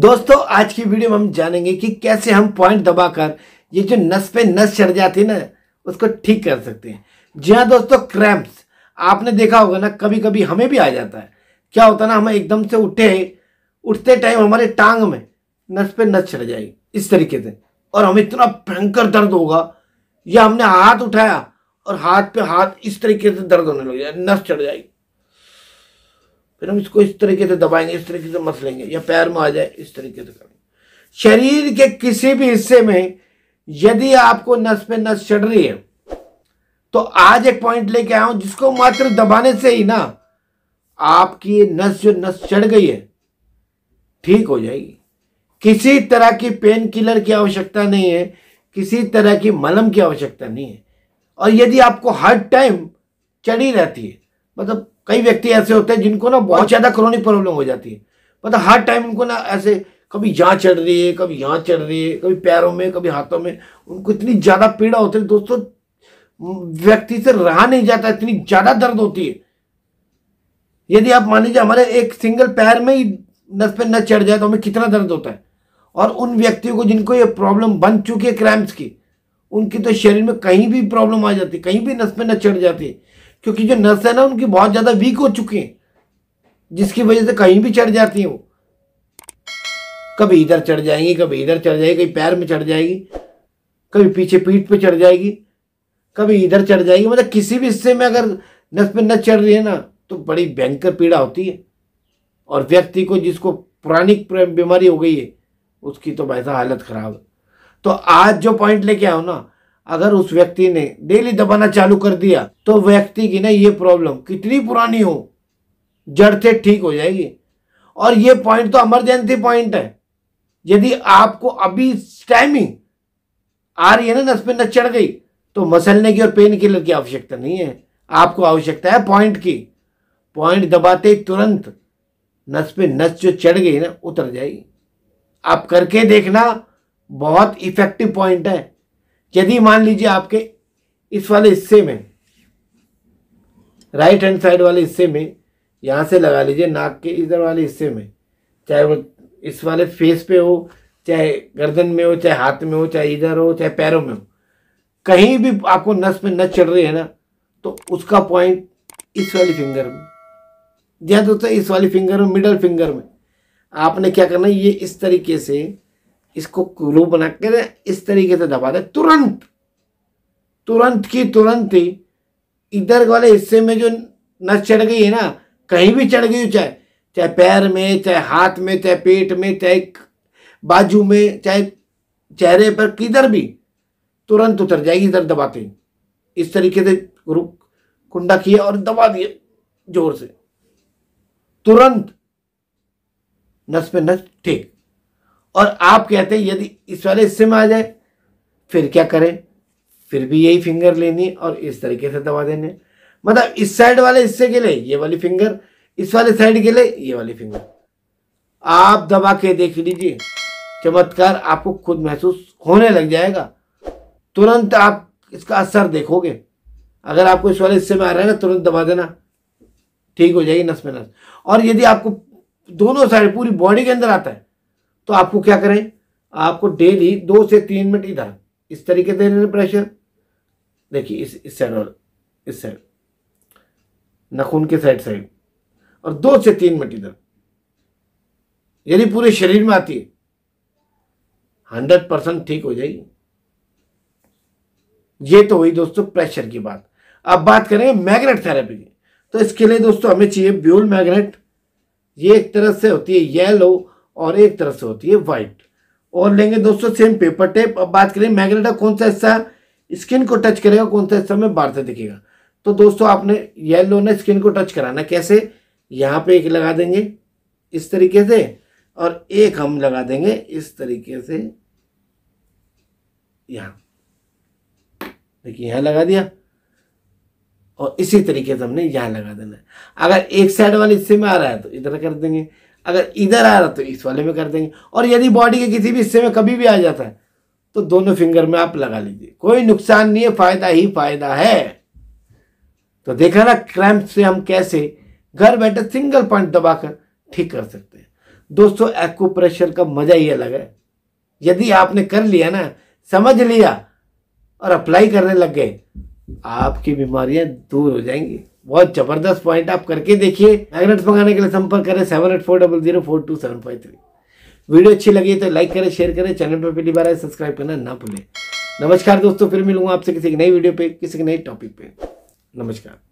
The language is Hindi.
दोस्तों आज की वीडियो में हम जानेंगे कि कैसे हम पॉइंट दबाकर ये जो नस पे नस चढ़ जाती है ना उसको ठीक कर सकते हैं जी हाँ दोस्तों क्रैम्प्स आपने देखा होगा ना कभी कभी हमें भी आ जाता है क्या होता है ना हम एकदम से उठे उठते टाइम हमारे टांग में नस पे नस चढ़ जाएगी इस तरीके से और हमें इतना भयंकर दर्द होगा या हमने हाथ उठाया और हाथ पे हाथ इस तरीके से दर्द होने लग जाए नस चढ़ जाएगी फिर हम इसको इस तरीके से दबाएंगे इस तरीके से मस लेंगे या पैर में आ जाए इस तरीके से करेंगे शरीर के किसी भी हिस्से में यदि आपको नस पे नस चढ़ रही है तो आज एक पॉइंट लेके आया हूं जिसको मात्र दबाने से ही ना आपकी नस जो नस चढ़ गई है ठीक हो जाएगी किसी तरह की पेन किलर की आवश्यकता नहीं है किसी तरह की मलम की आवश्यकता नहीं है और यदि आपको हर टाइम चढ़ी रहती है मतलब कई व्यक्ति ऐसे होते हैं जिनको ना बहुत ज़्यादा क्रोनिक प्रॉब्लम हो जाती है मतलब हर टाइम उनको ना ऐसे कभी यहाँ चढ़ रही है कभी यहाँ चढ़ रही है कभी पैरों में कभी हाथों में उनको इतनी ज़्यादा पीड़ा होती है दोस्तों व्यक्ति से रहा नहीं जाता इतनी ज़्यादा दर्द होती है यदि आप मान लीजिए हमारे एक सिंगल पैर में ही नस पे नस चढ़ जाए तो हमें कितना दर्द होता है और उन व्यक्तियों को जिनको ये प्रॉब्लम बन चुकी है क्रैम्प्स की उनकी तो शरीर में कहीं भी प्रॉब्लम आ जाती है कहीं भी नस पे नस चढ़ जाती क्योंकि जो नर्स है ना उनकी बहुत ज़्यादा वीक हो चुकी हैं जिसकी वजह से कहीं भी चढ़ जाती हैं वो कभी इधर चढ़ जाएंगी कभी इधर चढ़ जाएगी कभी पैर में चढ़ जाएगी कभी पीछे पीठ पे चढ़ जाएगी कभी इधर चढ़ जाएगी मतलब किसी भी हिस्से में अगर नस पे न चढ़ रही है ना तो बड़ी भयंकर पीड़ा होती है और व्यक्ति को जिसको पुरानी बीमारी हो गई है उसकी तो वैसा हालत ख़राब है तो आज जो पॉइंट लेके आओ ना अगर उस व्यक्ति ने डेली दबाना चालू कर दिया तो व्यक्ति की ना ये प्रॉब्लम कितनी पुरानी हो जड़ से ठीक हो जाएगी और ये पॉइंट तो इमरजेंसी पॉइंट है यदि आपको अभी टाइम आ रही है ना नस पे न चढ़ गई तो मसलने की और पेन किलर की आवश्यकता नहीं है आपको आवश्यकता है पॉइंट की पॉइंट दबाते ही तुरंत नस पे नस जो चढ़ गई ना उतर जाएगी आप करके देखना बहुत इफेक्टिव पॉइंट है यदि मान लीजिए आपके इस वाले हिस्से में राइट हैंड साइड वाले हिस्से में यहाँ से लगा लीजिए नाक के इधर वाले हिस्से में चाहे वो इस वाले फेस पे हो चाहे गर्दन में हो चाहे हाथ में हो चाहे इधर हो चाहे पैरों में हो कहीं भी आपको नस में नस चढ़ रही है ना तो उसका पॉइंट इस वाली फिंगर में या दोस्तों इस वाली फिंगर में मिडल फिंगर में आपने क्या करना है ये इस तरीके से इसको रूप बना के इस तरीके से दबा दे तुरंत तुरंत की तुरंत ही इधर वाले हिस्से में जो नस चढ़ गई है ना कहीं भी चढ़ गई चाहे चाहे पैर में चाहे हाथ में चाहे पेट में चाहे बाजू में चाहे चेहरे पर किधर भी तुरंत उतर जाएगी इधर दबाते ही इस तरीके से रुक कुंडा किया और दबा दिए जोर से तुरंत नस पे नस ठीक और आप कहते हैं यदि इस वाले हिस्से में आ जाए फिर क्या करें फिर भी यही फिंगर लेनी और इस तरीके से दबा देने मतलब इस साइड वाले हिस्से के लिए ये वाली फिंगर इस वाले साइड के लिए ये वाली फिंगर आप दबा के देख लीजिए चमत्कार आपको खुद महसूस होने लग जाएगा तुरंत आप इसका असर देखोगे अगर आपको इस वाले हिस्से में आ रहा है ना तुरंत दबा देना ठीक हो जाएगी नस में नस और यदि आपको दोनों साइड पूरी बॉडी के अंदर आता है तो आपको क्या करें आपको डेली दो से तीन मिनट इधर इस तरीके से रहे प्रेशर देखिए इस इस साइड और इस साइड नखून के साइड साइड और दो से तीन मिनट इधर यदि पूरे शरीर में आती है हंड्रेड परसेंट ठीक हो जाएगी ये तो हुई दोस्तों प्रेशर की बात अब बात करेंगे मैग्नेट थेरेपी की तो इसके लिए दोस्तों हमें चाहिए ब्यूल मैग्नेट ये एक तरह से होती है येलो और एक तरफ से होती है वाइट और लेंगे दोस्तों सेम पेपर टेप अब बात करें मैग्नेटा कौन सा हिस्सा स्किन को टच करेगा कौन सा हिस्सा में बाहर से दिखेगा तो दोस्तों आपने येलो ने स्किन को टच कराना कैसे यहाँ पे एक लगा देंगे इस तरीके से और एक हम लगा देंगे इस तरीके से यहाँ देखिए यहाँ लगा दिया और इसी तरीके से हमने यहाँ लगा देना अगर एक साइड वाले हिस्से में आ रहा है तो इधर कर देंगे अगर इधर आ रहा तो इस वाले में कर देंगे और यदि बॉडी के किसी भी हिस्से में कभी भी आ जाता है तो दोनों फिंगर में आप लगा लीजिए कोई नुकसान नहीं है फायदा ही फायदा है तो देखा ना क्रैम्प से हम कैसे घर बैठे सिंगल पॉइंट दबाकर ठीक कर सकते हैं दोस्तों एक्यूप्रेशर का मजा ही अलग है यदि आपने कर लिया ना समझ लिया और अप्लाई करने लग गए आपकी बीमारियां दूर हो जाएंगी बहुत जबरदस्त पॉइंट आप करके देखिए मैग्नेट्स मंगाने के लिए संपर्क करें seven eight four double zero four two seven five three video अच्छी लगी तो लाइक करें शेयर करें चैनल पर पहली बार आए सब्सक्राइब करना ना भूलें नमस्कार दोस्तों फिर मिलूंगा आपसे किसी नई वीडियो पे किसी नए टॉपिक पे नमस्कार